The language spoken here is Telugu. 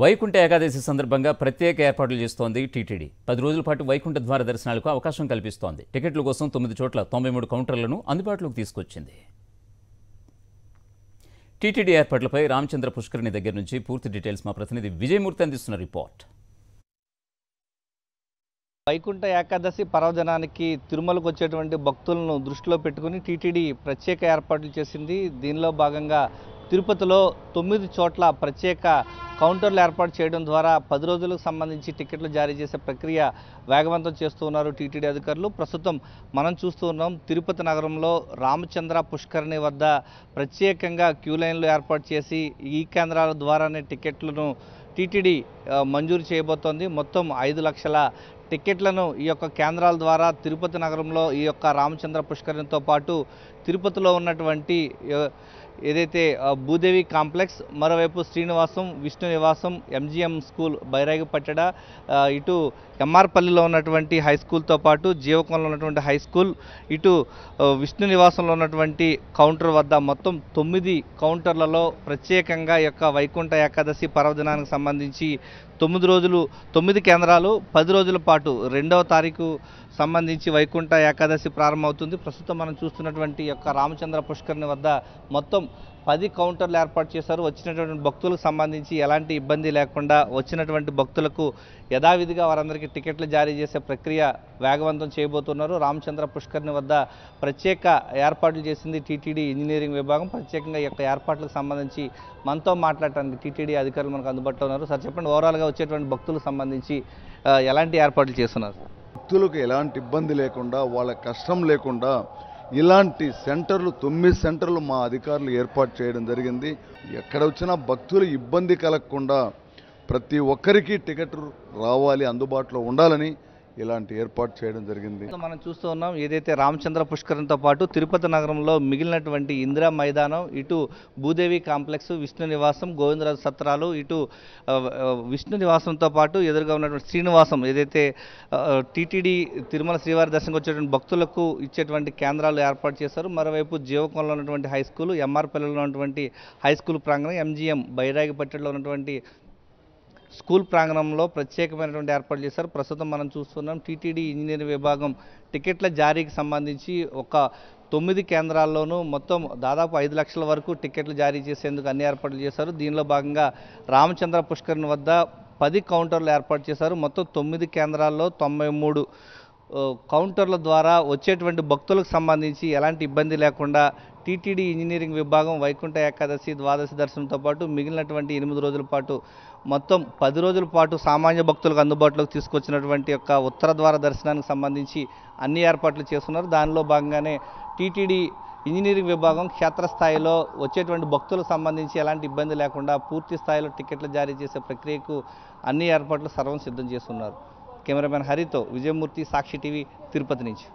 వైకుంఠ ఏకాదశి సందర్భంగా ప్రత్యేక ఏర్పాట్లు చేస్తోంది టీటీడీ పది రోజుల పాటు వైకుంఠ ద్వార దర్శనాలకు అవకాశం కల్పిస్తోంది టికెట్ల కోసం తొమ్మిది చోట్ల తొంభై మూడు కౌంటర్లను అందుబాటులోకి తీసుకొచ్చింది టీటీడీ ఏర్పాట్లపై రామచంద్ర పుష్కరిణి దగ్గర నుంచి పూర్తి డీటెయిల్స్ మా ప్రతినిధి విజయమూర్తి అందిస్తున్న రిపోర్ట్ వైకుంఠ ఏకాదశి పర్వదినానికి తిరుమలకు వచ్చేటువంటి భక్తులను దృష్టిలో పెట్టుకుని టీటీడీ ప్రత్యేక ఏర్పాట్లు చేసింది దీనిలో భాగంగా తిరుపతిలో తొమ్మిది చోట్ల ప్రత్యేక కౌంటర్లు ఏర్పాటు చేయడం ద్వారా పది రోజులకు సంబంధించి టికెట్లు జారీ చేసే ప్రక్రియ వేగవంతం చేస్తూ ఉన్నారు టీటీడీ అధికారులు ప్రస్తుతం మనం చూస్తూ ఉన్నాం తిరుపతి నగరంలో రామచంద్ర పుష్కరిణి వద్ద ప్రత్యేకంగా క్యూ లైన్లు ఏర్పాటు చేసి ఈ కేంద్రాల ద్వారానే టికెట్లను టీటీడీ మంజూరు చేయబోతోంది మొత్తం ఐదు లక్షల టికెట్లను ఈ యొక్క కేంద్రాల ద్వారా తిరుపతి నగరంలో ఈ యొక్క రామచంద్ర పుష్కరిణితో పాటు తిరుపతిలో ఉన్నటువంటి ఏదైతే భూదేవి కాంప్లెక్స్ మరోవైపు శ్రీనివాసం విష్ణు నివాసం ఎంజిఎం స్కూల్ బైరాగి పట్టడ ఇటు ఎంఆర్పల్లిలో ఉన్నటువంటి హై స్కూల్తో పాటు జీవకంలో ఉన్నటువంటి హై స్కూల్ ఇటు విష్ణు నివాసంలో ఉన్నటువంటి కౌంటర్ వద్ద మొత్తం తొమ్మిది కౌంటర్లలో ప్రత్యేకంగా యొక్క వైకుంఠ ఏకాదశి పర్వదినానికి సంబంధించి తొమ్మిది రోజులు తొమ్మిది కేంద్రాలు పది రోజుల పాటు రెండవ తారీఖు సంబంధించి వైకుంఠ ఏకాదశి ప్రారంభమవుతుంది ప్రస్తుతం మనం చూస్తున్నటువంటి యొక్క రామచంద్ర పుష్కరిణి వద్ద మొత్తం పది కౌంటర్లు ఏర్పాటు చేశారు వచ్చినటువంటి భక్తులకు సంబంధించి ఎలాంటి ఇబ్బంది లేకుండా వచ్చినటువంటి భక్తులకు యథావిధిగా వారందరికీ టికెట్లు జారీ చేసే ప్రక్రియ వేగవంతం చేయబోతున్నారు రామచంద్ర పుష్కర్ని వద్ద ప్రత్యేక ఏర్పాట్లు చేసింది టీటీడీ ఇంజనీరింగ్ విభాగం ప్రత్యేకంగా ఈ యొక్క ఏర్పాట్లకు సంబంధించి మనతో మాట్లాడటానికి టీటీడీ అధికారులు మనకు అందుబాటులో ఉన్నారు సార్ చెప్పండి ఓవరాల్గా వచ్చేటువంటి భక్తులకు సంబంధించి ఎలాంటి ఏర్పాట్లు చేస్తున్నారు భక్తులకు ఎలాంటి ఇబ్బంది లేకుండా వాళ్ళ కష్టం లేకుండా ఇలాంటి సెంటర్లు తొమ్మిది సెంటర్లు మా అధికారులు ఏర్పాటు చేయడం జరిగింది ఎక్కడ వచ్చినా భక్తులు ఇబ్బంది కలగకుండా ప్రతి ఒక్కరికి టికెట్ రావాలి అందుబాటులో ఉండాలని ఇలాంటి ఏర్పాటు చేయడం జరిగింది మనం చూస్తూ ఉన్నాం ఏదైతే రామచంద్ర పుష్కరంతో పాటు తిరుపతి నగరంలో మిగిలినటువంటి ఇందిరా మైదానం ఇటు భూదేవి కాంప్లెక్స్ విష్ణు నివాసం గోవిందరాజు సత్రాలు ఇటు విష్ణు నివాసంతో పాటు ఎదురుగా ఉన్నటువంటి శ్రీనివాసం ఏదైతే టీటీడీ తిరుమల శ్రీవారి దర్శనంకి వచ్చేటువంటి భక్తులకు ఇచ్చేటువంటి కేంద్రాలు ఏర్పాటు చేశారు మరోవైపు జీవకంలో ఉన్నటువంటి హై స్కూల్ ఎంఆర్ ఉన్నటువంటి హై స్కూల్ ప్రాంగణం ఎంజీఎం బైరాగిపట్టణలో ఉన్నటువంటి స్కూల్ ప్రాంగణంలో ప్రత్యేకమైనటువంటి ఏర్పాటు చేశారు ప్రస్తుతం మనం చూస్తున్నాం టీటీడీ ఇంజనీరింగ్ విభాగం టికెట్ల జారీకి సంబంధించి ఒక తొమ్మిది కేంద్రాల్లోనూ మొత్తం దాదాపు ఐదు లక్షల వరకు టికెట్లు జారీ చేసేందుకు అన్ని ఏర్పాట్లు చేశారు దీనిలో భాగంగా రామచంద్ర పుష్కరణ్ వద్ద పది కౌంటర్లు ఏర్పాటు చేశారు మొత్తం తొమ్మిది కేంద్రాల్లో తొంభై మూడు కౌంటర్ల ద్వారా వచ్చేటువంటి భక్తులకు సంబంధించి ఎలాంటి ఇబ్బంది లేకుండా టీటీడీ ఇంజనీరింగ్ విభాగం వైకుంఠ ఏకాదశి ద్వాదశి దర్శనంతో పాటు మిగిలినటువంటి ఎనిమిది రోజుల పాటు మొత్తం పది రోజుల పాటు సామాన్య భక్తులకు అందుబాటులోకి తీసుకొచ్చినటువంటి యొక్క ఉత్తర ద్వార దర్శనానికి సంబంధించి అన్ని ఏర్పాట్లు చేస్తున్నారు దానిలో భాగంగానే టీటీడీ ఇంజనీరింగ్ విభాగం క్షేత్రస్థాయిలో వచ్చేటువంటి భక్తులకు సంబంధించి ఎలాంటి ఇబ్బంది లేకుండా పూర్తి స్థాయిలో టికెట్లు జారీ చేసే ప్రక్రియకు అన్ని ఏర్పాట్లు సర్వం సిద్ధం చేస్తున్నారు కెమెరామెన్ హరితో విజయమూర్తి సాక్షి టీవీ తిరుపతి నుంచి